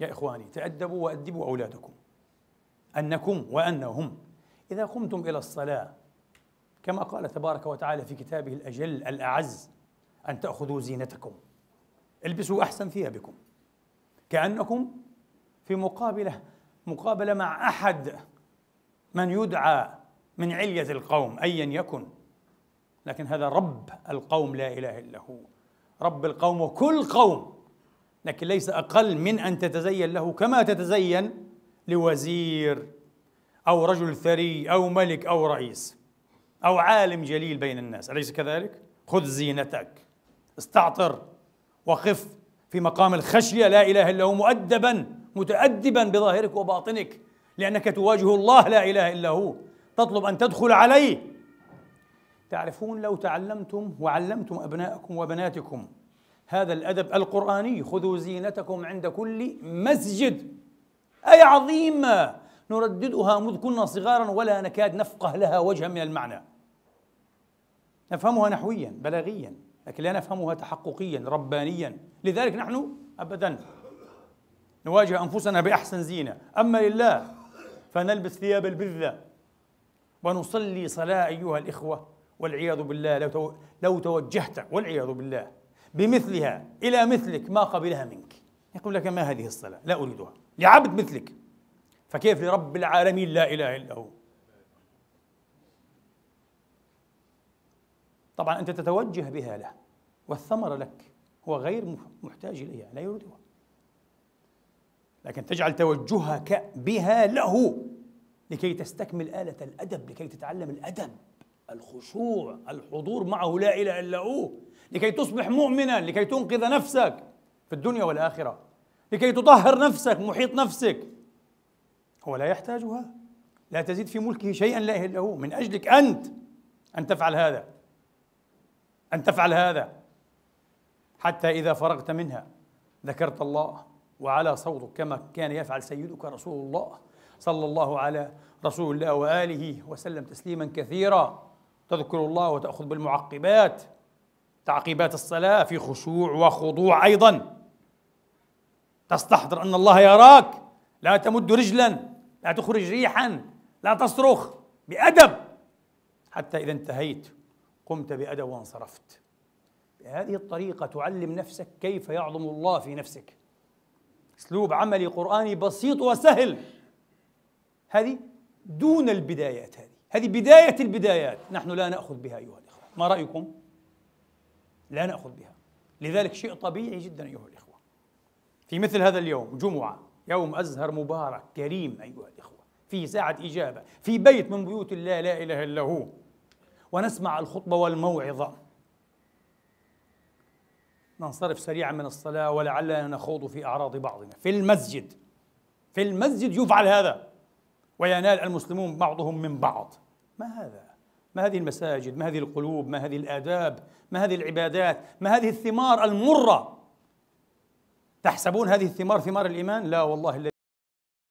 يا إخواني تأدبوا وأدبوا أولادكم أنكم وأنهم إذا قمتم إلى الصلاة كما قال تبارك وتعالى في كتابه الأجل الأعز أن تأخذوا زينتكم البسوا أحسن ثيابكم كأنكم في مقابلة مقابلة مع أحد من يدعى من علية القوم أيا يكن لكن هذا رب القوم لا إله إلا هو رب القوم وكل قوم لكن ليس أقل من أن تتزين له كما تتزين لوزير أو رجل ثري أو ملك أو رئيس أو عالم جليل بين الناس أليس كذلك؟ خذ زينتك استعطر وخف في مقام الخشية لا إله إلا هو مؤدبا متأدبا بظاهرك وباطنك لأنك تواجه الله لا إله إلا هو تطلب أن تدخل عليه تعرفون لو تعلمتم وعلمتم ابنائكم وبناتكم هذا الادب القراني خذوا زينتكم عند كل مسجد ايه عظيمه نرددها مذ كنا صغارا ولا نكاد نفقه لها وجها من المعنى نفهمها نحويا بلاغيا لكن لا نفهمها تحققيا ربانيا لذلك نحن ابدا نواجه انفسنا باحسن زينه اما لله فنلبس ثياب البذه ونصلي صلاه ايها الاخوه والعياذ بالله لو لو توجهت والعياذ بالله بمثلها إلى مثلك ما قبلها منك يقول لك ما هذه الصلاة لا أريدها لعبد مثلك فكيف لرب العالمين لا إله إلا هو طبعا أنت تتوجه بها له والثمرة لك هو غير محتاج إليها لا يريدها لكن تجعل توجهك بها له لكي تستكمل آلة الأدب لكي تتعلم الأدب الخشوع الحضور معه لا إله إلا هو لكي تصبح مؤمنا لكي تنقذ نفسك في الدنيا والآخرة لكي تطهر نفسك محيط نفسك هو لا يحتاجها لا تزيد في ملكه شيئا لا إلا هو من أجلك أنت أن تفعل هذا أن تفعل هذا حتى إذا فرغت منها ذكرت الله وعلى صوتك كما كان يفعل سيدك رسول الله صلى الله على رسول الله وآله وسلم تسليما كثيرا تذكر الله وتأخذ بالمعقبات تعقيبات الصلاة في خشوع وخضوع أيضا تستحضر أن الله يراك لا تمد رجلا لا تخرج ريحا لا تصرخ بأدب حتى إذا انتهيت قمت بأدب وانصرفت بهذه الطريقة تعلم نفسك كيف يعظم الله في نفسك اسلوب عملي قرآني بسيط وسهل هذه دون البدايات هذه هذه بداية البدايات نحن لا نأخذ بها أيها الإخوة ما رأيكم؟ لا ناخذ بها لذلك شيء طبيعي جدا ايها الاخوه في مثل هذا اليوم جمعه يوم ازهر مبارك كريم ايها الاخوه في ساعه اجابه في بيت من بيوت الله لا اله الا هو ونسمع الخطبه والموعظه ننصرف سريعا من الصلاه ولعلنا نخوض في اعراض بعضنا في المسجد في المسجد يفعل هذا وينال المسلمون بعضهم من بعض ما هذا ما هذه المساجد ما هذه القلوب ما هذه الآداب ما هذه العبادات ما هذه الثمار المرة تحسبون هذه الثمار ثمار الإيمان لا والله الذي